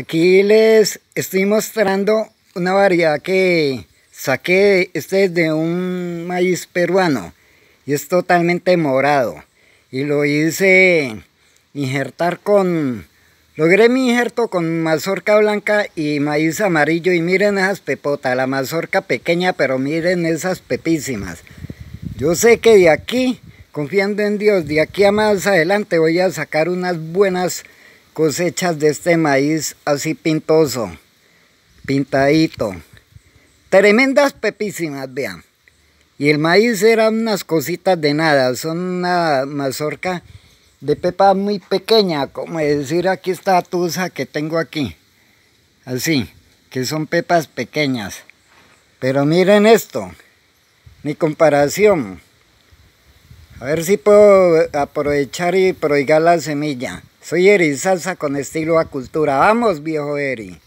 Aquí les estoy mostrando una variedad que saqué, este es de un maíz peruano y es totalmente morado y lo hice injertar con, logré mi injerto con mazorca blanca y maíz amarillo y miren esas pepotas, la mazorca pequeña pero miren esas pepísimas. Yo sé que de aquí, confiando en Dios, de aquí a más adelante voy a sacar unas buenas cosechas de este maíz así pintoso, pintadito. Tremendas pepísimas, vean. Y el maíz era unas cositas de nada, son una mazorca de pepa muy pequeña, como decir aquí está tusa que tengo aquí. Así, que son pepas pequeñas. Pero miren esto, mi comparación. A ver si puedo aprovechar y prohígar la semilla. Soy Eri Salsa con estilo a cultura. Vamos, viejo Eri.